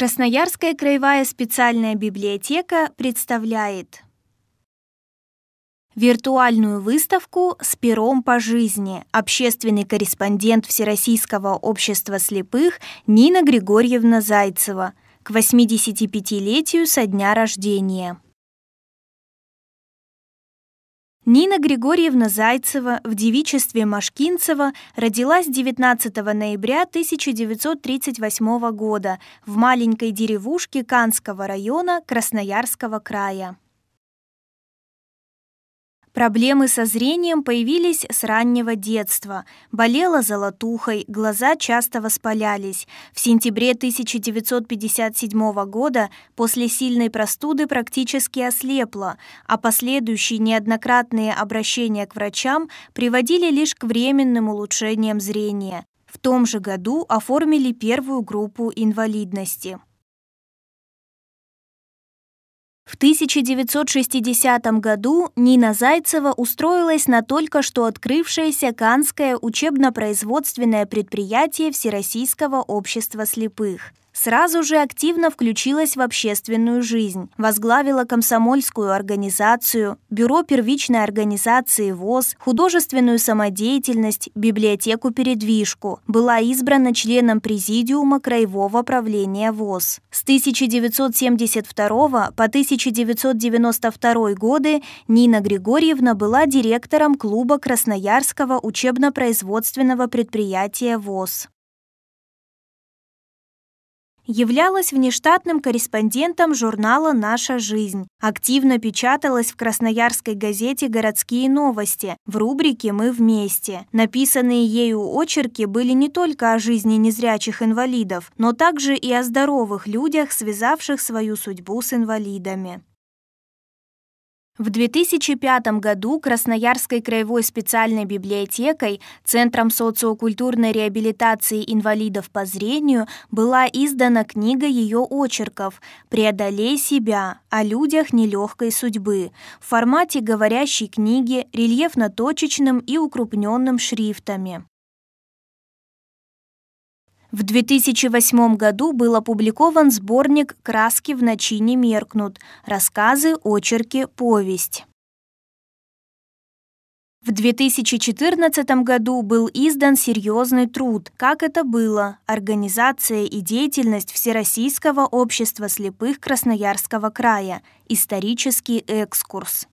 Красноярская краевая специальная библиотека представляет Виртуальную выставку «С пером по жизни» общественный корреспондент Всероссийского общества слепых Нина Григорьевна Зайцева к 85-летию со дня рождения. Нина Григорьевна Зайцева в девичестве Машкинцева родилась 19 ноября 1938 года в маленькой деревушке Канского района Красноярского края. Проблемы со зрением появились с раннего детства. Болела золотухой, глаза часто воспалялись. В сентябре 1957 года после сильной простуды практически ослепла, а последующие неоднократные обращения к врачам приводили лишь к временным улучшениям зрения. В том же году оформили первую группу инвалидности. В 1960 году Нина Зайцева устроилась на только что открывшееся Канское учебно-производственное предприятие Всероссийского общества слепых сразу же активно включилась в общественную жизнь, возглавила комсомольскую организацию, бюро первичной организации ВОЗ, художественную самодеятельность, библиотеку-передвижку, была избрана членом президиума Краевого правления ВОЗ. С 1972 по 1992 годы Нина Григорьевна была директором клуба Красноярского учебно-производственного предприятия ВОЗ являлась внештатным корреспондентом журнала «Наша жизнь». Активно печаталась в красноярской газете «Городские новости» в рубрике «Мы вместе». Написанные ею очерки были не только о жизни незрячих инвалидов, но также и о здоровых людях, связавших свою судьбу с инвалидами. В 2005 году Красноярской краевой специальной библиотекой, Центром социокультурной реабилитации инвалидов по зрению, была издана книга ее очерков «Преодолей себя. О людях нелегкой судьбы» в формате говорящей книги, рельефно-точечным и укрупненным шрифтами. В 2008 году был опубликован сборник «Краски в ночи не меркнут. Рассказы, очерки, повесть». В 2014 году был издан серьезный труд «Как это было. Организация и деятельность Всероссийского общества слепых Красноярского края. Исторический экскурс».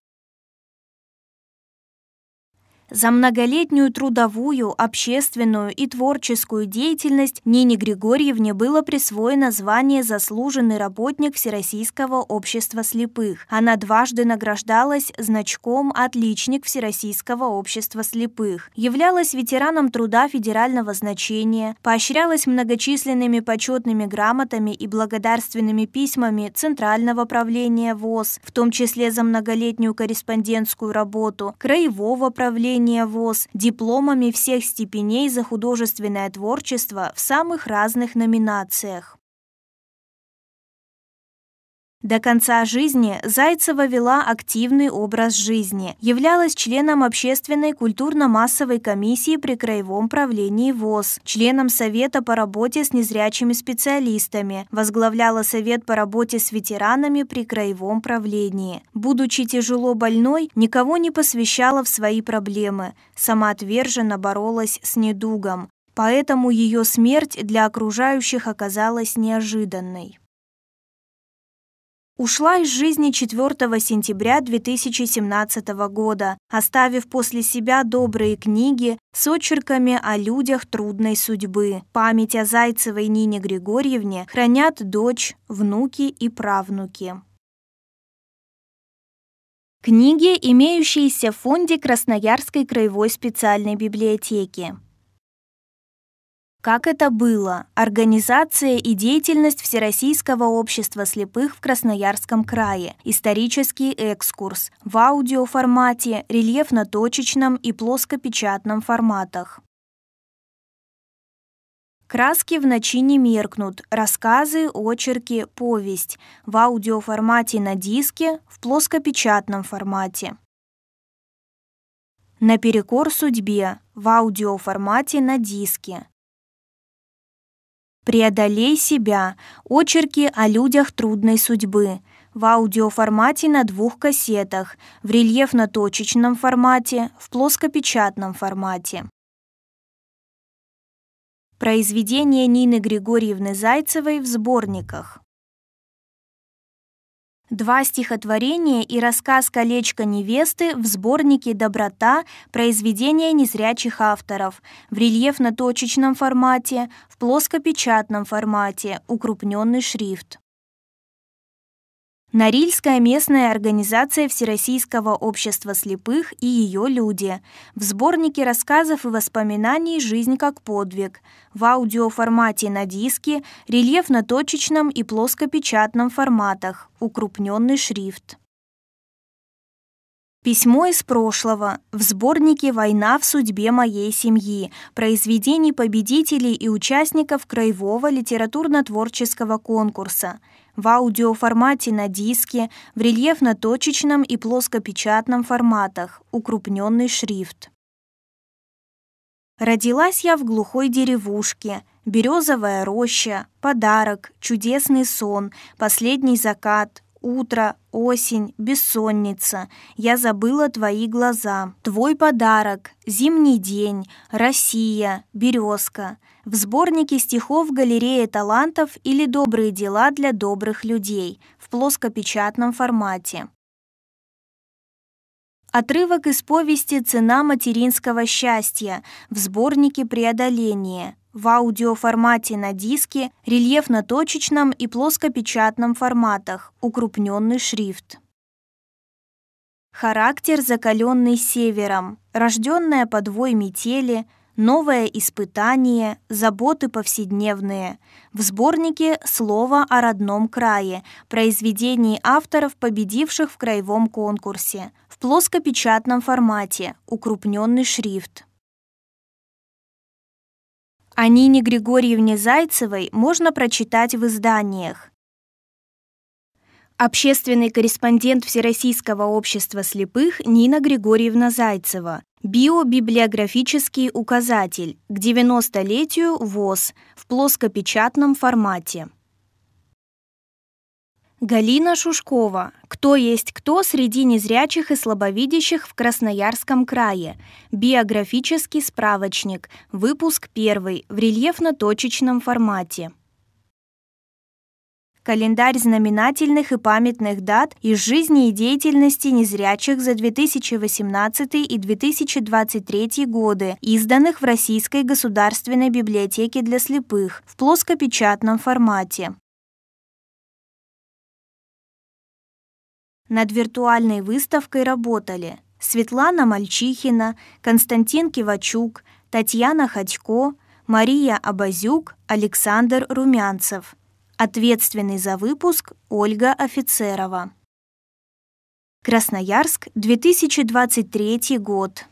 За многолетнюю трудовую, общественную и творческую деятельность Нине Григорьевне было присвоено звание «Заслуженный работник Всероссийского общества слепых». Она дважды награждалась значком «Отличник Всероссийского общества слепых», являлась ветераном труда федерального значения, поощрялась многочисленными почетными грамотами и благодарственными письмами Центрального правления ВОЗ, в том числе за многолетнюю корреспондентскую работу, Краевого правления, правления ВОЗ дипломами всех степеней за художественное творчество в самых разных номинациях. До конца жизни Зайцева вела активный образ жизни, являлась членом общественной культурно-массовой комиссии при Краевом правлении ВОЗ, членом Совета по работе с незрячими специалистами, возглавляла Совет по работе с ветеранами при Краевом правлении. Будучи тяжело больной, никого не посвящала в свои проблемы, самоотверженно боролась с недугом, поэтому ее смерть для окружающих оказалась неожиданной ушла из жизни 4 сентября 2017 года, оставив после себя добрые книги с очерками о людях трудной судьбы. Память о Зайцевой Нине Григорьевне хранят дочь, внуки и правнуки. Книги, имеющиеся в фонде Красноярской краевой специальной библиотеки. Как это было? Организация и деятельность Всероссийского общества слепых в Красноярском крае. Исторический экскурс в аудиоформате, рельефно-точечном и плоскопечатном форматах. Краски в ночи не меркнут. Рассказы, очерки, повесть. В аудиоформате на диске, в плоскопечатном формате. Наперекор судьбе. В аудиоформате на диске. «Преодолей себя. Очерки о людях трудной судьбы» в аудиоформате на двух кассетах, в рельефно-точечном формате, в плоскопечатном формате. Произведение Нины Григорьевны Зайцевой в сборниках. Два стихотворения и рассказ «Колечко невесты» в сборнике «Доброта» произведения незрячих авторов в рельефно-точечном формате, в плоскопечатном формате, укрупненный шрифт. Норильская местная организация Всероссийского общества слепых и ее люди. В сборнике рассказов и воспоминаний «Жизнь как подвиг». В аудиоформате на диске, рельефно-точечном и плоскопечатном форматах, укрупненный шрифт. Письмо из прошлого в сборнике «Война в судьбе моей семьи» произведений победителей и участников Краевого литературно-творческого конкурса – в аудиоформате на диске, в рельефно-точечном и плоскопечатном форматах, укрупненный шрифт. Родилась я в глухой деревушке. Березовая роща, подарок, чудесный сон, последний закат, утро, осень, бессонница, я забыла твои глаза, твой подарок, зимний день, Россия, березка. В сборнике стихов «Галерея талантов» или «Добрые дела для добрых людей» в плоскопечатном формате. Отрывок из повести «Цена материнского счастья» в сборнике «Преодоление» в аудиоформате на диске, рельефно-точечном и плоскопечатном форматах, укрупненный шрифт. Характер, закаленный севером, рожденная подвой метели, новое испытание, заботы повседневные. В сборнике «Слово о родном крае» произведений авторов, победивших в краевом конкурсе. В плоскопечатном формате, укрупненный шрифт. О Нине Григорьевне Зайцевой можно прочитать в изданиях. Общественный корреспондент Всероссийского общества слепых Нина Григорьевна Зайцева. Биобиблиографический указатель к 90-летию ВОЗ в плоскопечатном формате. Галина Шушкова. Кто есть кто среди незрячих и слабовидящих в Красноярском крае. Биографический справочник. Выпуск первый. В рельефно-точечном формате. Календарь знаменательных и памятных дат из жизни и деятельности незрячих за 2018 и 2023 годы, изданных в Российской государственной библиотеке для слепых в плоскопечатном формате. Над виртуальной выставкой работали Светлана Мальчихина, Константин Кивачук, Татьяна Ходько, Мария Абазюк, Александр Румянцев. Ответственный за выпуск Ольга Офицерова. Красноярск, 2023 год.